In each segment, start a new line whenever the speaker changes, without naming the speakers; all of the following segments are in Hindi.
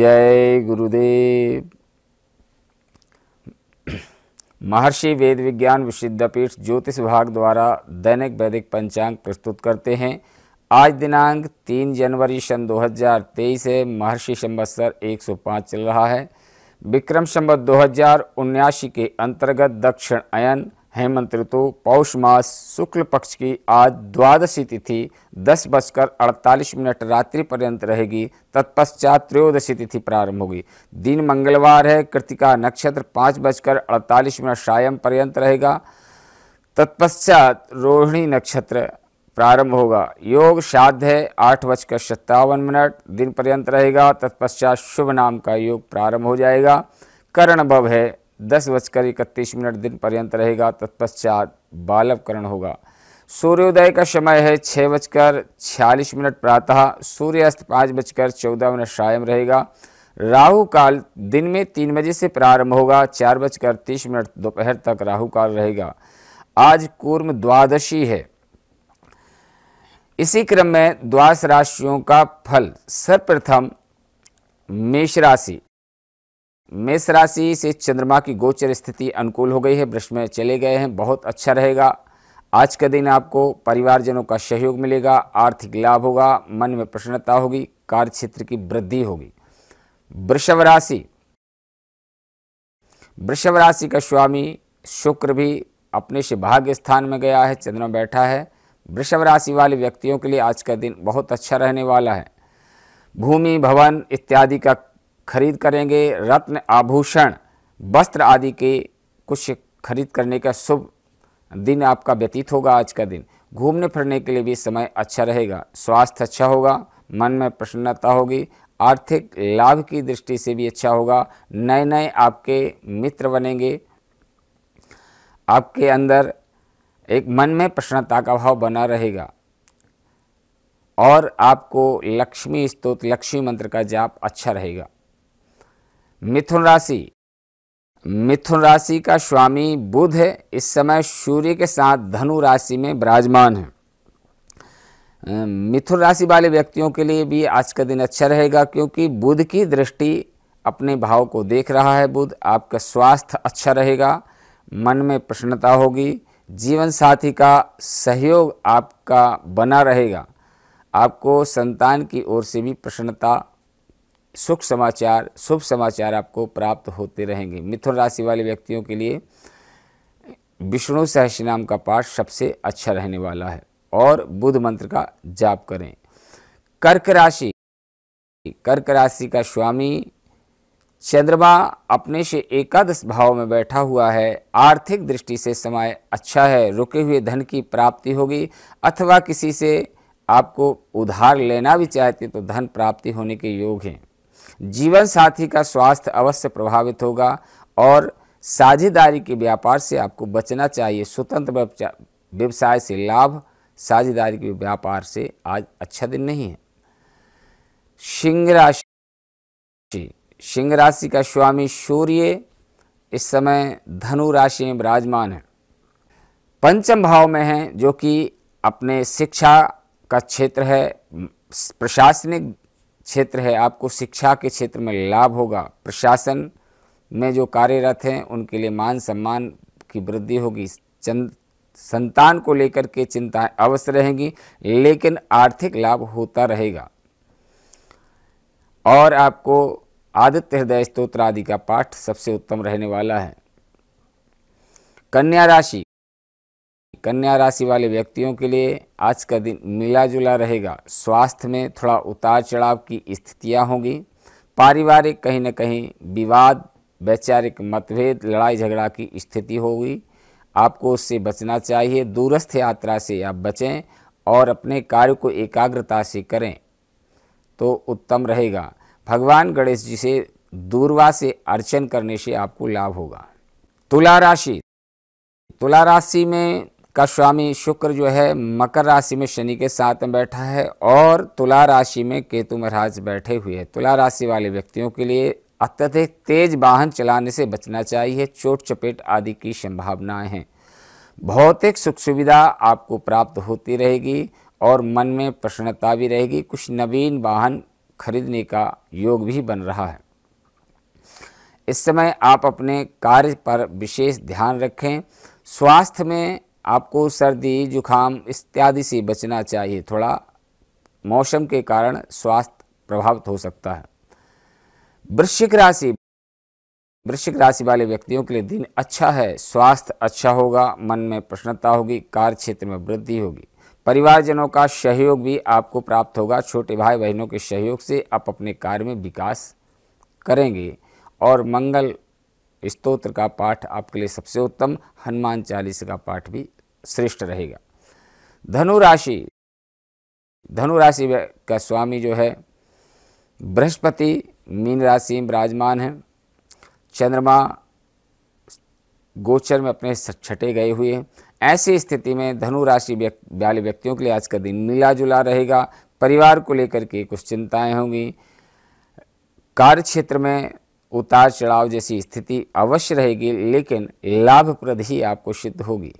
जय गुरुदेव महर्षि वेद विज्ञान विश्वविद्यापीठ ज्योतिष विभाग द्वारा दैनिक वैदिक पंचांग प्रस्तुत करते हैं आज दिनांक 3 जनवरी सन 2023 है महर्षि संवत्सर 105 चल रहा है विक्रम संबत् दो के अंतर्गत दक्षिण अयन हेमंत ऋतु पौष मास शुक्ल पक्ष की आज द्वादशी तिथि दस बजकर अड़तालीस मिनट रात्रि पर्यंत रहेगी तत्पश्चात त्रयोदशी तिथि प्रारंभ होगी दिन मंगलवार है कृतिका नक्षत्र पाँच बजकर अड़तालीस मिनट सायं पर्यंत रहेगा तत्पश्चात रोहिणी नक्षत्र प्रारंभ होगा योग श्राद्ध है आठ बजकर सत्तावन मिनट दिन पर्यंत रहेगा तत्पश्चात शुभ नाम का योग प्रारंभ हो जाएगा करण भव है दस बजकर इकतीस मिनट दिन पर्यंत रहेगा तत्पश्चात बालवकरण होगा सूर्योदय का समय है छः बजकर छियालीस मिनट प्रातः सूर्यास्त पाँच बजकर चौदह मिनट सायम रहेगा राहु काल दिन में तीन बजे से प्रारंभ होगा चार बजकर तीस मिनट दोपहर तक राहु काल रहेगा आज कूर्म द्वादशी है इसी क्रम में द्वादश राशियों का फल सर्वप्रथम मेष राशि मेष राशि से चंद्रमा की गोचर स्थिति अनुकूल हो गई है वृक्ष में चले गए हैं बहुत अच्छा रहेगा आज का दिन आपको परिवारजनों का सहयोग मिलेगा आर्थिक लाभ होगा मन में प्रसन्नता होगी कार्य क्षेत्र की वृद्धि होगी वृषभ राशि वृषभ राशि का स्वामी शुक्र भी अपने से भाग्य स्थान में गया है चंद्रमा बैठा है वृषभ राशि वाले व्यक्तियों के लिए आज का दिन बहुत अच्छा रहने वाला है भूमि भवन इत्यादि का खरीद करेंगे रत्न आभूषण वस्त्र आदि के कुछ खरीद करने का शुभ दिन आपका व्यतीत होगा आज का दिन घूमने फिरने के लिए भी समय अच्छा रहेगा स्वास्थ्य अच्छा होगा मन में प्रसन्नता होगी आर्थिक लाभ की दृष्टि से भी अच्छा होगा नए नए आपके मित्र बनेंगे आपके अंदर एक मन में प्रसन्नता का भाव बना रहेगा और आपको लक्ष्मी स्तोत्र लक्ष्मी मंत्र का जाप अच्छा रहेगा मिथुन राशि मिथुन राशि का स्वामी बुध है इस समय सूर्य के साथ धनु राशि में विराजमान है मिथुन राशि वाले व्यक्तियों के लिए भी आज का दिन अच्छा रहेगा क्योंकि बुध की दृष्टि अपने भाव को देख रहा है बुध आपका स्वास्थ्य अच्छा रहेगा मन में प्रसन्नता होगी जीवन साथी का सहयोग आपका बना रहेगा आपको संतान की ओर से भी प्रसन्नता सुख समाचार शुभ समाचार आपको प्राप्त होते रहेंगे मिथुन राशि वाले व्यक्तियों के लिए विष्णु नाम का पाठ सबसे अच्छा रहने वाला है और बुध मंत्र का जाप करें कर्क राशि कर्क राशि का स्वामी चंद्रमा अपने से एकादश भाव में बैठा हुआ है आर्थिक दृष्टि से समय अच्छा है रुके हुए धन की प्राप्ति होगी अथवा किसी से आपको उधार लेना भी चाहते तो धन प्राप्ति होने के योग हैं जीवन साथी का स्वास्थ्य अवश्य प्रभावित होगा और साझेदारी के व्यापार से आपको बचना चाहिए स्वतंत्र व्यवसाय से लाभ साझेदारी के व्यापार से आज अच्छा दिन नहीं है सिंह राशि सिंह राशि का स्वामी सूर्य इस समय धनु राशि में विराजमान है पंचम भाव में है जो कि अपने शिक्षा का क्षेत्र है प्रशासनिक क्षेत्र है आपको शिक्षा के क्षेत्र में लाभ होगा प्रशासन में जो कार्यरत हैं उनके लिए मान सम्मान की वृद्धि होगी चंद संतान को लेकर के चिंताएं अवश्य रहेंगी लेकिन आर्थिक लाभ होता रहेगा और आपको आदित्य हृदय स्त्रोत्र आदि का पाठ सबसे उत्तम रहने वाला है कन्या राशि कन्या राशि वाले व्यक्तियों के लिए आज का दिन मिला जुला रहेगा स्वास्थ्य में थोड़ा उतार चढ़ाव की स्थितियाँ होंगी पारिवारिक कहीं ना कहीं विवाद वैचारिक मतभेद लड़ाई झगड़ा की स्थिति होगी आपको उससे बचना चाहिए दूरस्थ यात्रा से आप बचें और अपने कार्य को एकाग्रता से करें तो उत्तम रहेगा भगवान गणेश जी से दूरवा से अर्चन करने से आपको लाभ होगा तुला राशि तुला राशि में का स्वामी शुक्र जो है मकर राशि में शनि के साथ में बैठा है और तुला राशि में केतु महाराज बैठे हुए हैं तुला राशि वाले व्यक्तियों के लिए अत्यधिक तेज वाहन चलाने से बचना चाहिए चोट चपेट आदि की संभावनाएं हैं भौतिक सुख सुविधा आपको प्राप्त होती रहेगी और मन में प्रसन्नता भी रहेगी कुछ नवीन वाहन खरीदने का योग भी बन रहा है इस समय आप अपने कार्य पर विशेष ध्यान रखें स्वास्थ्य में आपको सर्दी जुखाम इत्यादि से बचना चाहिए थोड़ा मौसम के कारण स्वास्थ्य प्रभावित हो सकता है वृश्चिक राशि वृश्चिक राशि वाले व्यक्तियों के लिए दिन अच्छा है स्वास्थ्य अच्छा होगा मन में प्रसन्नता होगी कार्य क्षेत्र में वृद्धि होगी परिवारजनों का सहयोग भी आपको प्राप्त होगा छोटे भाई बहनों के सहयोग से आप अपने कार्य में विकास करेंगे और मंगल स्तोत्र का पाठ आपके लिए सबसे उत्तम हनुमान चालीस का पाठ भी श्रेष्ठ रहेगा धनुराशि धनुराशि का स्वामी जो है बृहस्पति मीन राशि में विराजमान है चंद्रमा गोचर में अपने छठे गए हुए हैं ऐसी स्थिति में धनु राशि वाले व्यक्तियों के लिए आज का दिन मिला जुला रहेगा परिवार को लेकर के कुछ चिंताएं होंगी कार्य क्षेत्र में उतार चढ़ाव जैसी स्थिति अवश्य रहेगी लेकिन लाभप्रद ही आपको सिद्ध होगी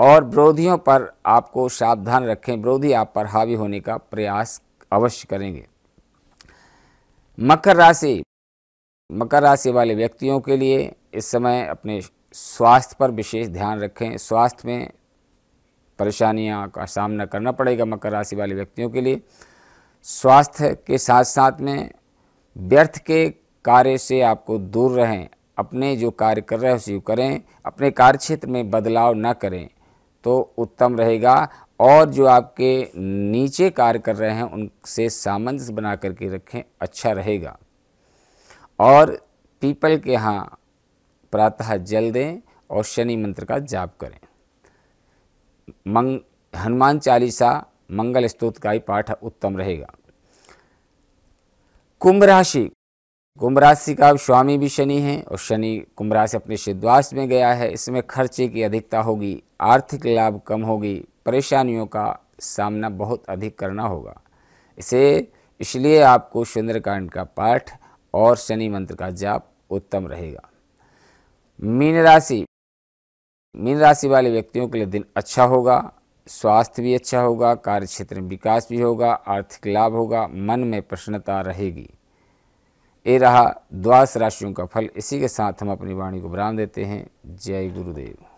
और विरोधियों पर आपको सावधान रखें विरोधी आप पर हावी होने का प्रयास अवश्य करेंगे मकर राशि मकर राशि वाले व्यक्तियों के लिए इस समय अपने स्वास्थ्य पर विशेष ध्यान रखें स्वास्थ्य में परेशानियां का सामना करना पड़ेगा मकर राशि वाले व्यक्तियों के लिए स्वास्थ्य के साथ साथ में व्यर्थ के कार्य से आपको दूर रहें अपने जो कार्य कर रहे हैं उसी करें अपने कार्य क्षेत्र में बदलाव न करें तो उत्तम रहेगा और जो आपके नीचे कार्य कर रहे हैं उनसे सामंजस्य बना करके रखें अच्छा रहेगा और पीपल के यहाँ प्रातः जल दें और शनि मंत्र का जाप करें मंग हनुमान चालीसा मंगल स्तोत्र का ही पाठ उत्तम रहेगा कुंभ राशि कुंभ राशि का स्वामी भी शनि है और शनि कुंभ राशि अपने शिद्वास में गया है इसमें खर्चे की अधिकता होगी आर्थिक लाभ कम होगी परेशानियों का सामना बहुत अधिक करना होगा इसे इसलिए आपको सुंदरकांड का पाठ और शनि मंत्र का जाप उत्तम रहेगा मीन राशि मीन राशि वाले व्यक्तियों के लिए दिन अच्छा होगा स्वास्थ्य भी अच्छा होगा कार्य क्षेत्र में विकास भी होगा आर्थिक लाभ होगा मन में प्रसन्नता रहेगी ये रहा द्वास राशियों का फल इसी के साथ हम अपनी वाणी को विराम देते हैं जय गुरुदेव